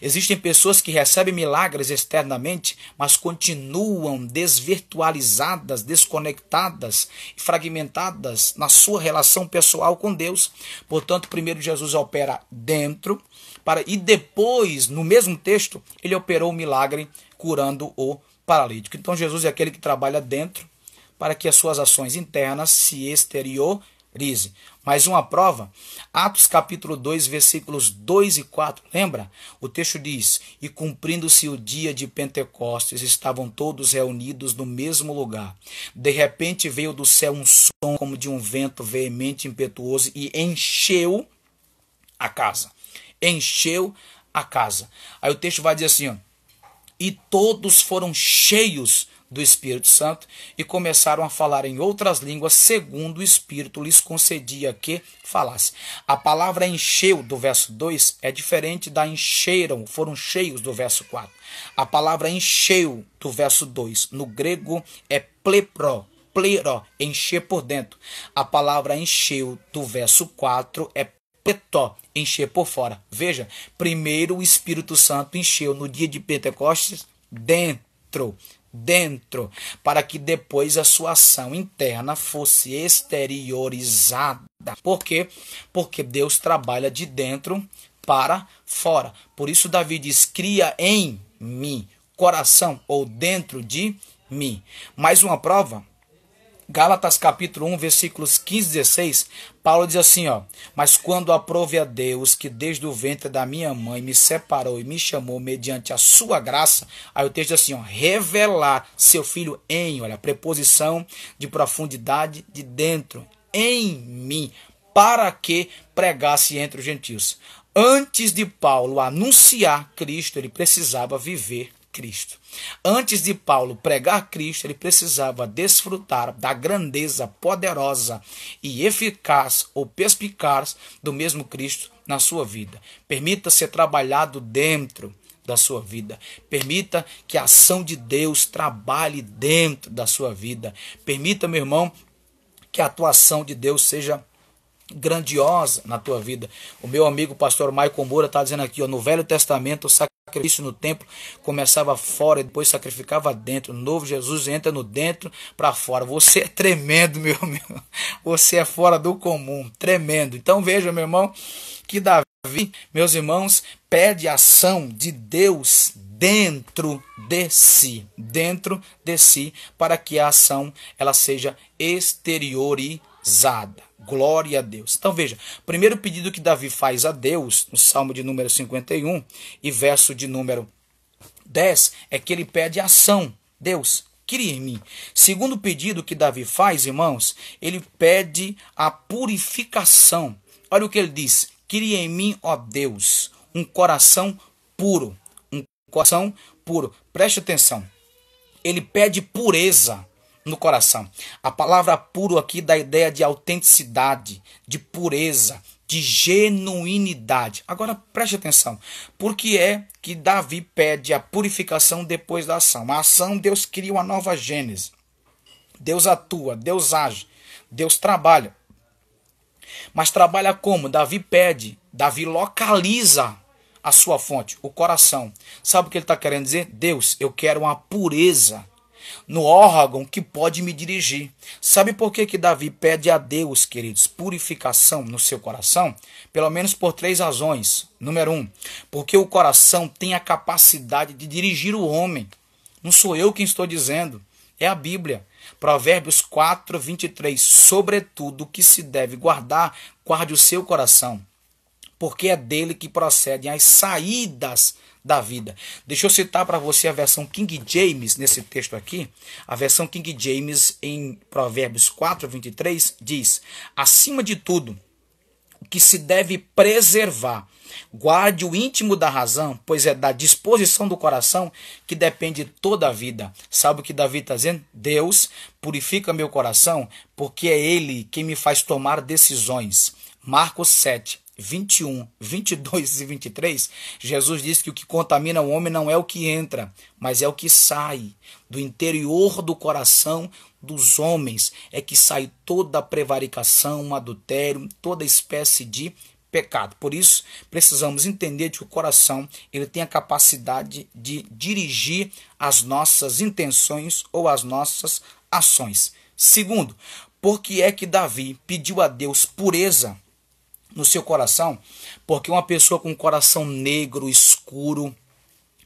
Existem pessoas que recebem milagres externamente, mas continuam desvirtualizadas, desconectadas, fragmentadas na sua relação pessoal com Deus. Portanto, primeiro Jesus opera dentro, para e depois, no mesmo texto, ele operou o milagre curando o paralítico. Então Jesus é aquele que trabalha dentro para que as suas ações internas se exterior crise. Mais uma prova, Atos capítulo 2, versículos 2 e 4, lembra? O texto diz: E cumprindo-se o dia de Pentecostes, estavam todos reunidos no mesmo lugar. De repente veio do céu um som como de um vento veemente, impetuoso, e encheu a casa. Encheu a casa. Aí o texto vai dizer assim: ó, E todos foram cheios do Espírito Santo e começaram a falar em outras línguas, segundo o Espírito lhes concedia que falasse. A palavra encheu do verso 2 é diferente da encheram, foram cheios do verso 4. A palavra encheu do verso 2 no grego é plepro, plero, encher por dentro. A palavra encheu do verso 4 é petó, encher por fora. Veja, primeiro o Espírito Santo encheu no dia de Pentecostes dentro dentro, para que depois a sua ação interna fosse exteriorizada. Por quê? Porque Deus trabalha de dentro para fora. Por isso Davi diz: "Cria em mim, coração ou dentro de mim". Mais uma prova Gálatas capítulo 1, versículos 15 e 16, Paulo diz assim, ó: "Mas quando aprove a Deus, que desde o ventre da minha mãe me separou e me chamou mediante a sua graça", aí o texto diz assim, ó: "revelar seu filho em", olha, preposição de profundidade de dentro, em mim, para que pregasse entre os gentios". Antes de Paulo anunciar Cristo, ele precisava viver Cristo. Antes de Paulo pregar Cristo, ele precisava desfrutar da grandeza poderosa e eficaz ou perspicaz do mesmo Cristo na sua vida. Permita ser trabalhado dentro da sua vida. Permita que a ação de Deus trabalhe dentro da sua vida. Permita, meu irmão, que a atuação de Deus seja grandiosa na tua vida. O meu amigo pastor Maicon Moura está dizendo aqui, ó, no Velho Testamento, o sacrifício no templo começava fora e depois sacrificava dentro. O novo Jesus entra no dentro para fora. Você é tremendo, meu irmão. Você é fora do comum, tremendo. Então veja, meu irmão, que Davi, meus irmãos, pede ação de Deus dentro de si, dentro de si, para que a ação ela seja exterior e casada. Glória a Deus. Então veja, primeiro pedido que Davi faz a Deus, no Salmo de número 51 e verso de número 10, é que ele pede ação. Deus, queria em mim. Segundo pedido que Davi faz, irmãos, ele pede a purificação. Olha o que ele diz: queria em mim, ó Deus, um coração puro. Um coração puro. Preste atenção. Ele pede pureza no coração. A palavra puro aqui dá a ideia de autenticidade, de pureza, de genuinidade. Agora preste atenção, porque é que Davi pede a purificação depois da ação. A ação Deus cria uma nova gênese. Deus atua, Deus age, Deus trabalha. Mas trabalha como? Davi pede, Davi localiza a sua fonte, o coração. Sabe o que ele está querendo dizer? Deus, eu quero uma pureza no órgão que pode me dirigir. Sabe por que, que Davi pede a Deus, queridos, purificação no seu coração? Pelo menos por três razões. Número um, porque o coração tem a capacidade de dirigir o homem. Não sou eu quem estou dizendo, é a Bíblia. Provérbios 4, 23. Sobretudo o que se deve guardar, guarde o seu coração, porque é dele que procedem as saídas da vida. Deixa eu citar para você a versão King James nesse texto aqui. A versão King James em Provérbios 4, 23 diz: Acima de tudo, o que se deve preservar. Guarde o íntimo da razão, pois é da disposição do coração que depende toda a vida. Sabe o que Davi está dizendo? Deus purifica meu coração, porque é Ele quem me faz tomar decisões. Marcos 7, 21, 22 e 23, Jesus diz que o que contamina o homem não é o que entra, mas é o que sai. Do interior do coração dos homens é que sai toda prevaricação, adultério, toda espécie de pecado. Por isso, precisamos entender que o coração ele tem a capacidade de dirigir as nossas intenções ou as nossas ações. Segundo, por que é que Davi pediu a Deus pureza no seu coração, porque uma pessoa com um coração negro, escuro,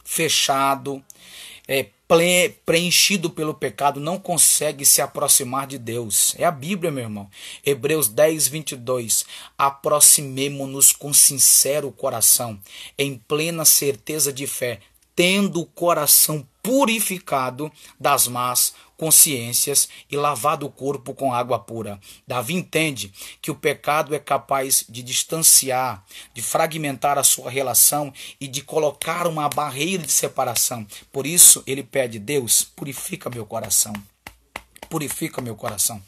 fechado, é, preenchido pelo pecado, não consegue se aproximar de Deus. É a Bíblia, meu irmão. Hebreus 10, 22. Aproximemo-nos com sincero coração, em plena certeza de fé, tendo o coração purificado das más consciências e lavado o corpo com água pura. Davi entende que o pecado é capaz de distanciar, de fragmentar a sua relação e de colocar uma barreira de separação. Por isso ele pede: Deus, purifica meu coração. Purifica meu coração.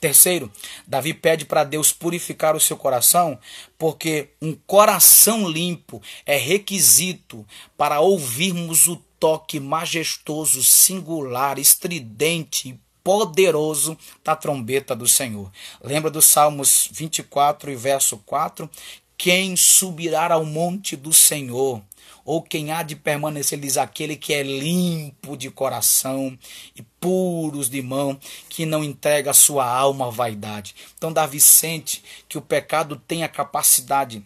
Terceiro, Davi pede para Deus purificar o seu coração, porque um coração limpo é requisito para ouvirmos o toque majestoso, singular, estridente e poderoso da trombeta do Senhor. Lembra dos Salmos 24 e verso 4? Quem subirá ao monte do Senhor? Ou quem há de permanecer, diz aquele que é limpo de coração e puros de mão, que não entrega sua alma à vaidade. Então, Davi sente que o pecado tem a capacidade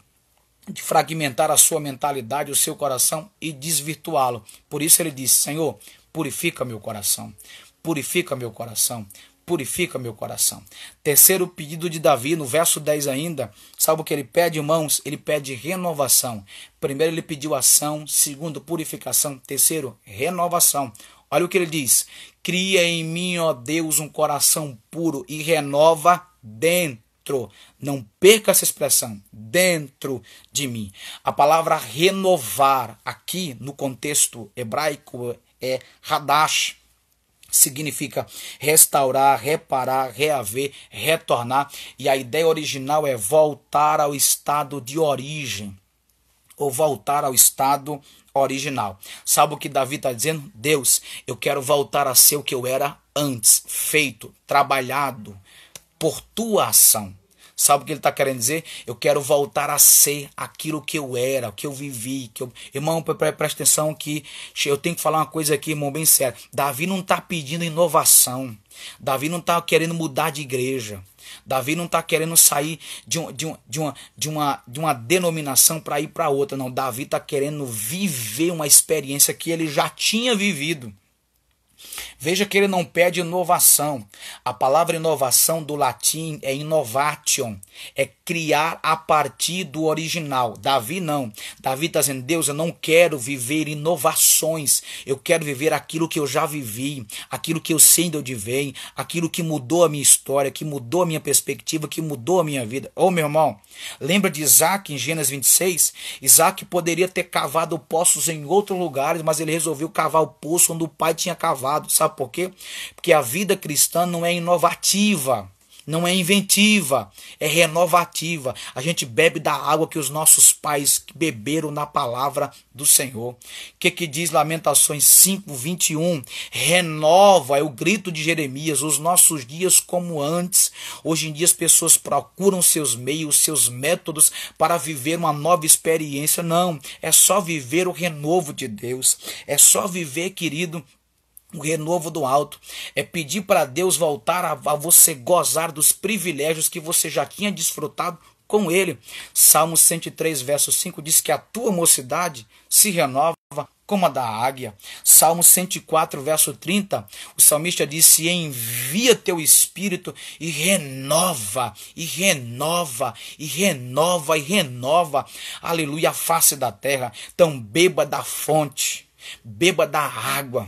de fragmentar a sua mentalidade, o seu coração e desvirtuá-lo. Por isso ele disse: Senhor, purifica meu coração, purifica meu coração, purifica meu coração. Terceiro pedido de Davi, no verso 10 ainda, sabe o que ele pede, irmãos? Ele pede renovação. Primeiro ele pediu ação, segundo purificação, terceiro renovação. Olha o que ele diz: Cria em mim, ó Deus, um coração puro e renova dentro dentro, não perca essa expressão, dentro de mim. A palavra renovar aqui no contexto hebraico é hadash, significa restaurar, reparar, reaver, retornar, e a ideia original é voltar ao estado de origem, ou voltar ao estado original. Sabe o que Davi está dizendo? Deus, eu quero voltar a ser o que eu era antes, feito, trabalhado, por tua ação. Sabe o que ele está querendo dizer? Eu quero voltar a ser aquilo que eu era, o que eu vivi. Que eu... Irmão, presta atenção que eu tenho que falar uma coisa aqui, irmão, bem sério. Davi não está pedindo inovação. Davi não está querendo mudar de igreja. Davi não está querendo sair de, um, de, um, de, uma, de, uma, de uma denominação para ir para outra. Não, Davi está querendo viver uma experiência que ele já tinha vivido. Veja que ele não pede inovação. A palavra inovação do latim é innovation, é criar a partir do original. Davi não. Davi está dizendo: Deus, eu não quero viver inovações. Eu quero viver aquilo que eu já vivi, aquilo que eu sei de onde vem, aquilo que mudou a minha história, que mudou a minha perspectiva, que mudou a minha vida. Ô oh, meu irmão, lembra de Isaac em Gênesis 26? Isaac poderia ter cavado poços em outros lugares, mas ele resolveu cavar o poço onde o pai tinha cavado. Sabe Sabe por quê? Porque a vida cristã não é inovativa. Não é inventiva, é renovativa. A gente bebe da água que os nossos pais beberam na palavra do Senhor. O que, que diz Lamentações 5, 21? Renova, é o grito de Jeremias, os nossos dias como antes. Hoje em dia as pessoas procuram seus meios, seus métodos para viver uma nova experiência. Não, é só viver o renovo de Deus. É só viver, querido, o renovo do alto é pedir para Deus voltar a, a você gozar dos privilégios que você já tinha desfrutado com ele. Salmo 103, verso 5 diz que a tua mocidade se renova como a da águia. Salmo 104, verso 30, o salmista disse: Envia teu espírito e renova, e renova, e renova, e renova, aleluia, a face da terra. Então beba da fonte, beba da água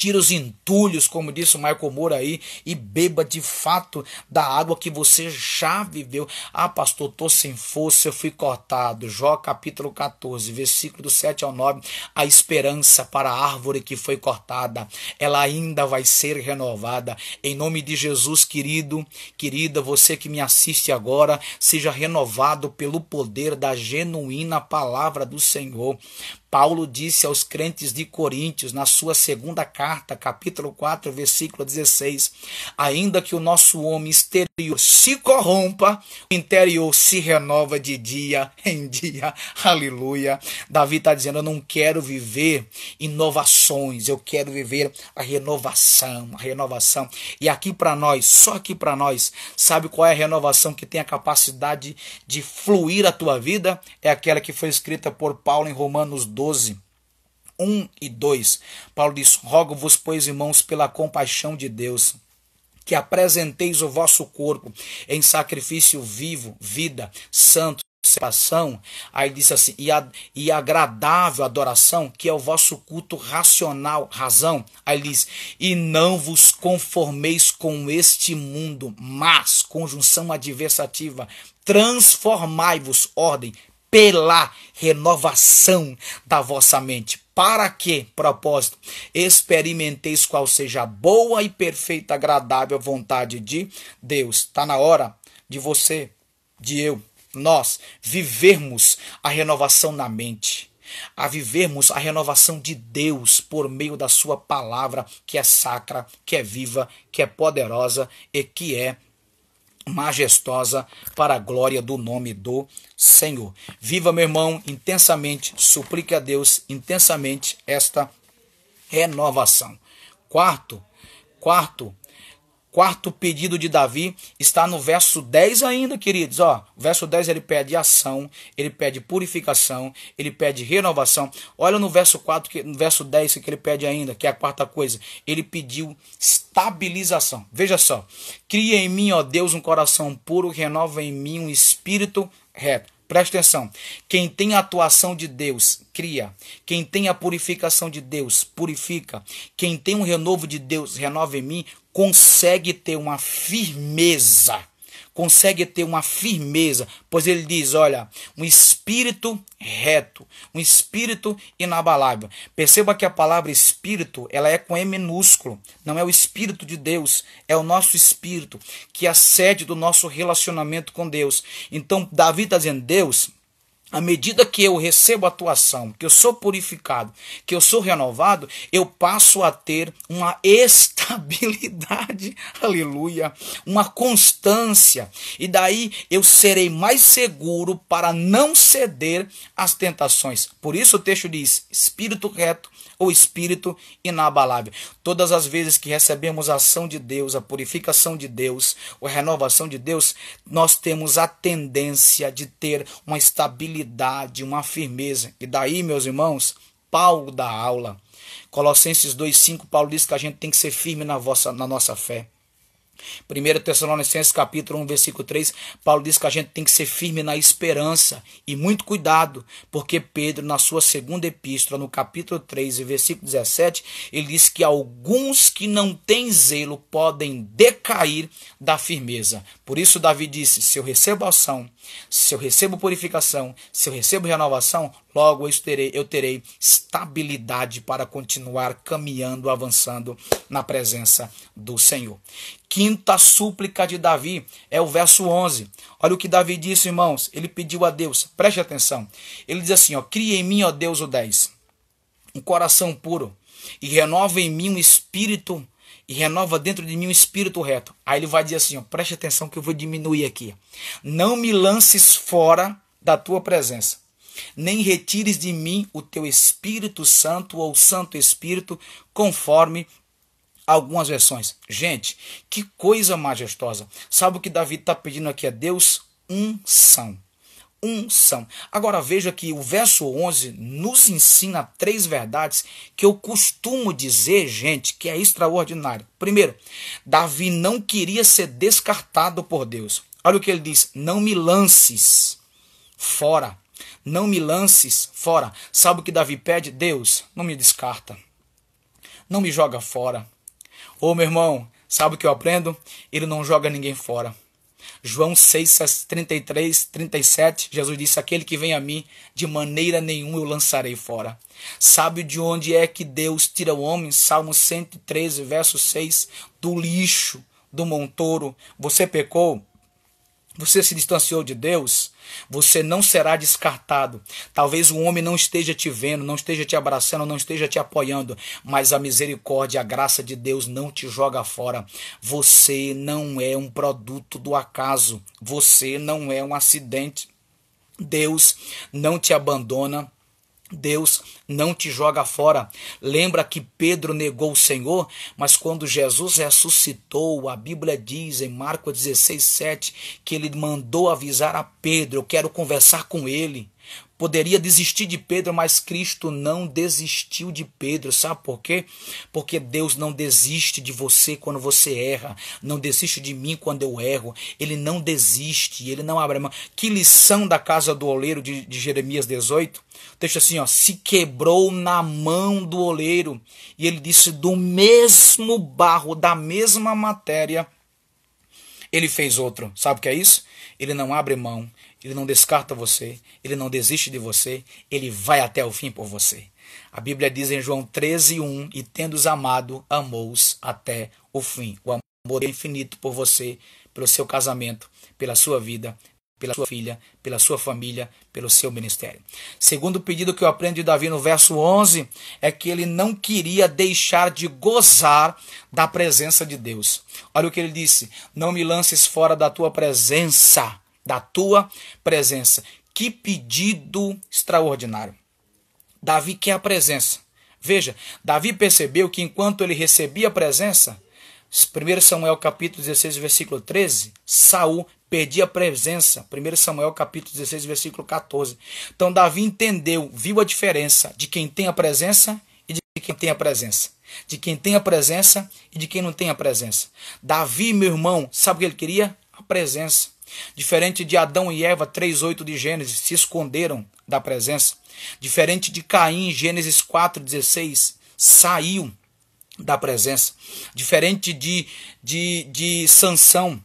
tira os entulhos, como disse o Marco Moura aí, e beba de fato da água que você já viveu. Ah, pastor, tô sem força, eu fui cortado. Jó capítulo 14, versículo do 7 ao 9. A esperança para a árvore que foi cortada, ela ainda vai ser renovada. Em nome de Jesus, querido, querida, você que me assiste agora, seja renovado pelo poder da genuína palavra do Senhor. Paulo disse aos crentes de Coríntios, na sua segunda carta, capítulo 4, versículo 16: Ainda que o nosso homem exterior se corrompa, o interior se renova de dia em dia. Aleluia. Davi está dizendo: Eu não quero viver inovações, eu quero viver a renovação, a renovação. E aqui para nós, só aqui para nós, sabe qual é a renovação que tem a capacidade de fluir a tua vida? É aquela que foi escrita por Paulo em Romanos 2. 12. 1 e 2. Paulo diz: Rogo-vos, pois, irmãos, pela compaixão de Deus, que apresenteis o vosso corpo em sacrifício vivo, vida, santo, separação. Aí ele disse assim: e, a, e agradável adoração, que é o vosso culto racional, razão. Aí ele diz: E não vos conformeis com este mundo, mas, conjunção adversativa, transformai-vos, ordem, pela renovação da vossa mente. Para que, propósito, experimenteis qual seja a boa e perfeita, agradável vontade de Deus. Está na hora de você, de eu, nós, vivermos a renovação na mente a vivermos a renovação de Deus por meio da Sua palavra, que é sacra, que é viva, que é poderosa e que é majestosa para a glória do nome do Senhor. Viva, meu irmão, intensamente, suplique a Deus intensamente esta renovação. Quarto, quarto quarto pedido de Davi está no verso 10 ainda, queridos. Ó, verso 10 ele pede ação, ele pede purificação, ele pede renovação. Olha no verso 4, que, no verso 10 que ele pede ainda, que é a quarta coisa. Ele pediu estabilização. Veja só. Cria em mim, ó Deus, um coração puro, renova em mim um espírito reto. Presta atenção. Quem tem a atuação de Deus, cria. Quem tem a purificação de Deus, purifica. Quem tem um renovo de Deus, renova em mim, consegue ter uma firmeza consegue ter uma firmeza, pois ele diz: olha, um espírito reto, um espírito inabalável. Perceba que a palavra espírito ela é com E minúsculo, não é o espírito de Deus, é o nosso espírito, que é a sede do nosso relacionamento com Deus. Então, Davi está dizendo: Deus à medida que eu recebo atuação, que eu sou purificado, que eu sou renovado, eu passo a ter uma estabilidade, aleluia, uma constância. E daí eu serei mais seguro para não ceder às tentações. Por isso o texto diz: espírito reto o espírito inabalável. Todas as vezes que recebemos a ação de Deus, a purificação de Deus, a renovação de Deus, nós temos a tendência de ter uma estabilidade, uma firmeza. E daí, meus irmãos, Paulo da aula. Colossenses 2:5, Paulo diz que a gente tem que ser firme na vossa na nossa fé. 1 Tessalonicenses capítulo 1, versículo 3, Paulo diz que a gente tem que ser firme na esperança e muito cuidado, porque Pedro, na sua segunda epístola, no capítulo 3 e versículo 17, ele diz que alguns que não têm zelo podem decair da firmeza. Por isso Davi disse, se eu recebo ação, se eu recebo purificação, se eu recebo renovação, Logo eu terei, eu terei estabilidade para continuar caminhando, avançando na presença do Senhor. Quinta súplica de Davi é o verso 11. Olha o que Davi disse, irmãos. Ele pediu a Deus, preste atenção. Ele diz assim: ó, Cria em mim, ó Deus, o 10, um coração puro, e renova em mim um espírito, e renova dentro de mim um espírito reto. Aí ele vai dizer assim: ó, preste atenção que eu vou diminuir aqui. Não me lances fora da tua presença nem retires de mim o teu Espírito Santo ou Santo Espírito, conforme algumas versões. Gente, que coisa majestosa. Sabe o que Davi está pedindo aqui a Deus? Unção. Unção. Agora veja que o verso 11 nos ensina três verdades que eu costumo dizer, gente, que é extraordinário. Primeiro, Davi não queria ser descartado por Deus. Olha o que ele diz: Não me lances fora não me lances fora. Sabe o que Davi pede? Deus, não me descarta. Não me joga fora. Ô meu irmão, sabe o que eu aprendo? Ele não joga ninguém fora. João 6, 33, 37, Jesus disse: Aquele que vem a mim, de maneira nenhuma eu lançarei fora. Sabe de onde é que Deus tira o homem? Salmo 113, verso 6, do lixo, do montouro. Você pecou? você se distanciou de Deus, você não será descartado. Talvez o homem não esteja te vendo, não esteja te abraçando, não esteja te apoiando, mas a misericórdia, a graça de Deus não te joga fora. Você não é um produto do acaso, você não é um acidente. Deus não te abandona Deus não te joga fora. Lembra que Pedro negou o Senhor, mas quando Jesus ressuscitou, a Bíblia diz em Marcos 16, 7, que ele mandou avisar a Pedro: Eu quero conversar com ele. Poderia desistir de Pedro, mas Cristo não desistiu de Pedro. Sabe por quê? Porque Deus não desiste de você quando você erra, não desiste de mim quando eu erro. Ele não desiste, ele não abre mão. Que lição da casa do oleiro de, de Jeremias 18? Deixa assim, ó, se quebrou na mão do oleiro e ele disse do mesmo barro, da mesma matéria, ele fez outro. Sabe o que é isso? Ele não abre mão. Ele não descarta você, ele não desiste de você, ele vai até o fim por você. A Bíblia diz em João 13, 1: E tendo-os amado, amou-os até o fim. O amor é infinito por você, pelo seu casamento, pela sua vida, pela sua filha, pela sua família, pelo seu ministério. Segundo pedido que eu aprendo de Davi no verso 11 é que ele não queria deixar de gozar da presença de Deus. Olha o que ele disse: Não me lances fora da tua presença da tua presença. Que pedido extraordinário. Davi quer a presença. Veja, Davi percebeu que enquanto ele recebia a presença, 1 Samuel capítulo 16, versículo 13, Saul perdia a presença. 1 Samuel capítulo 16, versículo 14. Então Davi entendeu, viu a diferença de quem tem a presença e de quem tem a presença. De quem tem a presença e de quem não tem a presença. Davi, meu irmão, sabe o que ele queria? A presença. Diferente de Adão e Eva 3:8 de Gênesis, se esconderam da presença. Diferente de Caim, Gênesis 4:16, saiu da presença. Diferente de de de Sansão,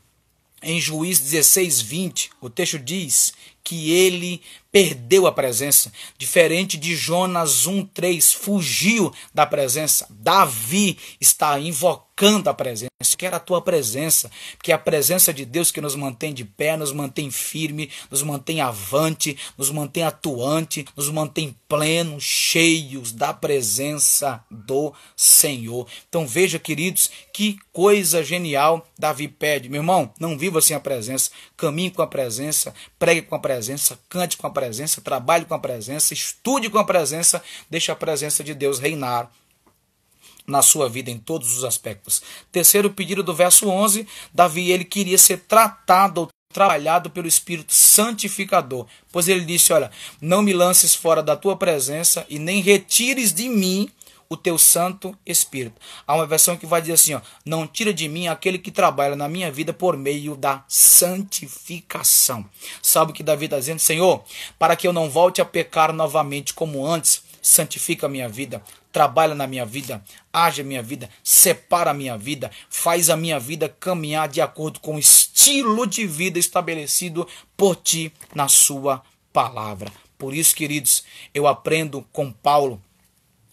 em Juiz 16:20, o texto diz que ele perdeu a presença, diferente de Jonas 1:3, fugiu da presença. Davi está invocando a presença. Quer a tua presença, porque é a presença de Deus que nos mantém de pé, nos mantém firme, nos mantém avante, nos mantém atuante, nos mantém plenos, cheios da presença do Senhor. Então veja, queridos, que coisa genial Davi pede. Meu irmão, não viva sem a presença, caminhe com a presença, pregue com a presença, cante com a presença presença, trabalhe com a presença, estude com a presença, deixe a presença de Deus reinar na sua vida em todos os aspectos. Terceiro pedido do verso 11, Davi ele queria ser tratado ou trabalhado pelo Espírito santificador, pois ele disse, olha, não me lances fora da tua presença e nem retires de mim o teu Santo Espírito. Há uma versão que vai dizer assim: ó, Não tira de mim aquele que trabalha na minha vida por meio da santificação. Sabe o que Davi está dizendo? Senhor, para que eu não volte a pecar novamente como antes, santifica a minha vida, trabalha na minha vida, age a minha vida, separa a minha vida, faz a minha vida caminhar de acordo com o estilo de vida estabelecido por ti na sua palavra. Por isso, queridos, eu aprendo com Paulo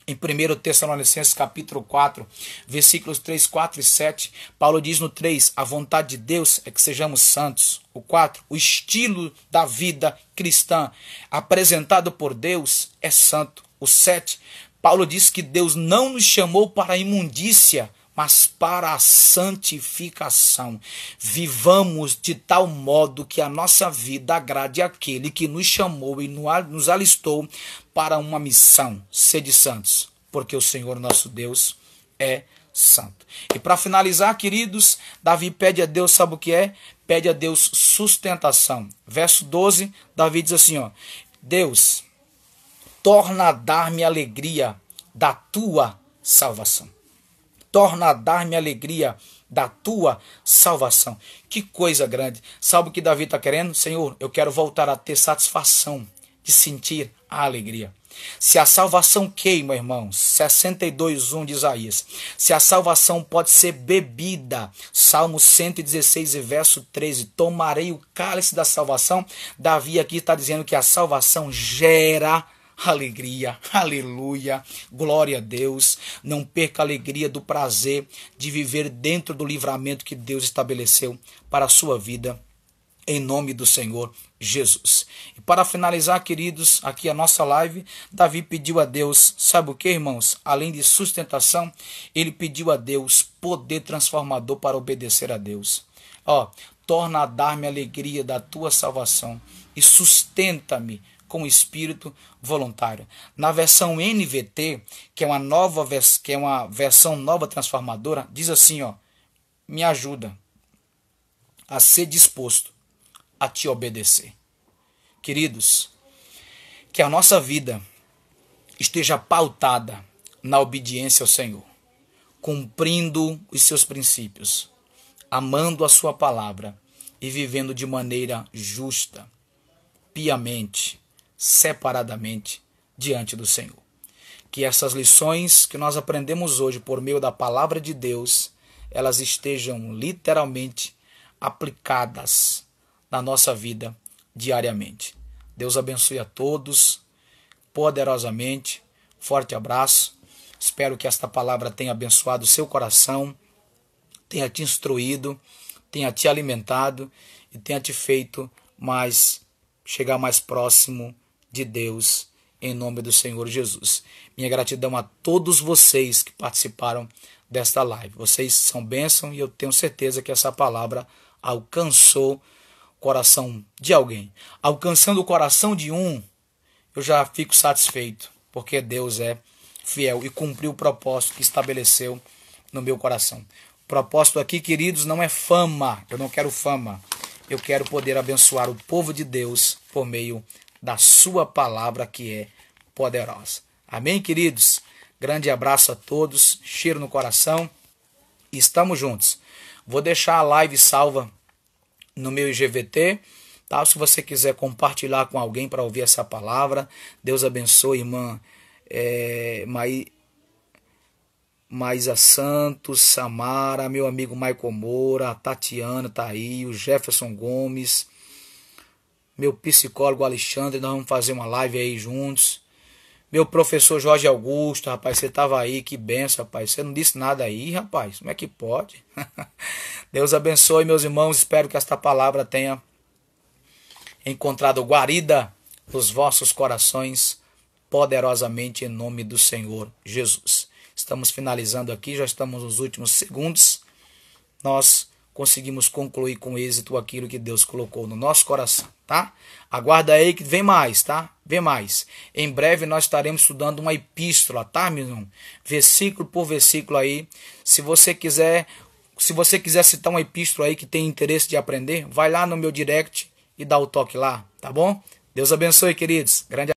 em 1 Tessalonicenses capítulo 4, versículos 3, 4 e 7, Paulo diz no 3, a vontade de Deus é que sejamos santos. O 4, o estilo da vida cristã apresentado por Deus é santo. O 7, Paulo diz que Deus não nos chamou para a imundícia, mas para a santificação. Vivamos de tal modo que a nossa vida agrade aquele que nos chamou e nos alistou para uma missão. Sede santos, porque o Senhor nosso Deus é santo. E para finalizar, queridos, Davi pede a Deus, sabe o que é? Pede a Deus sustentação. Verso 12, Davi diz assim, ó: Deus, torna a dar-me alegria da tua salvação torna a dar-me alegria da tua salvação. Que coisa grande. Sabe o que Davi está querendo? Senhor, eu quero voltar a ter satisfação de sentir a alegria. Se a salvação queima, irmãos, 62:1 de Isaías. Se a salvação pode ser bebida, Salmo 116 verso 13, tomarei o cálice da salvação. Davi aqui está dizendo que a salvação gera Alegria, aleluia, glória a Deus. Não perca a alegria do prazer de viver dentro do livramento que Deus estabeleceu para a sua vida, em nome do Senhor Jesus. E para finalizar, queridos, aqui a nossa live, Davi pediu a Deus, sabe o que, irmãos? Além de sustentação, ele pediu a Deus poder transformador para obedecer a Deus. Ó, torna a dar-me alegria da tua salvação e sustenta-me com espírito voluntário. Na versão NVT, que é uma nova que é uma versão nova transformadora, diz assim, ó: Me ajuda a ser disposto a te obedecer. Queridos, que a nossa vida esteja pautada na obediência ao Senhor, cumprindo os seus princípios, amando a sua palavra e vivendo de maneira justa, piamente, separadamente diante do Senhor. Que essas lições que nós aprendemos hoje por meio da palavra de Deus, elas estejam literalmente aplicadas na nossa vida diariamente. Deus abençoe a todos poderosamente. Forte abraço. Espero que esta palavra tenha abençoado o seu coração, tenha te instruído, tenha te alimentado e tenha te feito mais chegar mais próximo de Deus, em nome do Senhor Jesus. Minha gratidão a todos vocês que participaram desta live. Vocês são bênção e eu tenho certeza que essa palavra alcançou o coração de alguém. Alcançando o coração de um, eu já fico satisfeito, porque Deus é fiel e cumpriu o propósito que estabeleceu no meu coração. O propósito aqui, queridos, não é fama. Eu não quero fama. Eu quero poder abençoar o povo de Deus por meio da Sua palavra que é poderosa. Amém, queridos? Grande abraço a todos, cheiro no coração estamos juntos. Vou deixar a live salva no meu IGVT. Tá? Se você quiser compartilhar com alguém para ouvir essa palavra, Deus abençoe, irmã é, Mai, Maísa Santos, Samara, meu amigo Maico Moura, a Tatiana tá aí, o Jefferson Gomes, meu psicólogo Alexandre, nós vamos fazer uma live aí juntos. Meu professor Jorge Augusto, rapaz, você tava aí, que benção, rapaz. Você não disse nada aí, rapaz. Como é que pode? Deus abençoe, meus irmãos. Espero que esta palavra tenha encontrado guarida nos vossos corações poderosamente em nome do Senhor Jesus. Estamos finalizando aqui, já estamos nos últimos segundos. Nós conseguimos concluir com êxito aquilo que Deus colocou no nosso coração, tá? Aguarda aí que vem mais, tá? Vem mais. Em breve nós estaremos estudando uma epístola, tá, meu irmão? Versículo por versículo aí. Se você quiser, se você quiser citar uma epístola aí que tem interesse de aprender, vai lá no meu direct e dá o toque lá, tá bom? Deus abençoe, queridos. Grande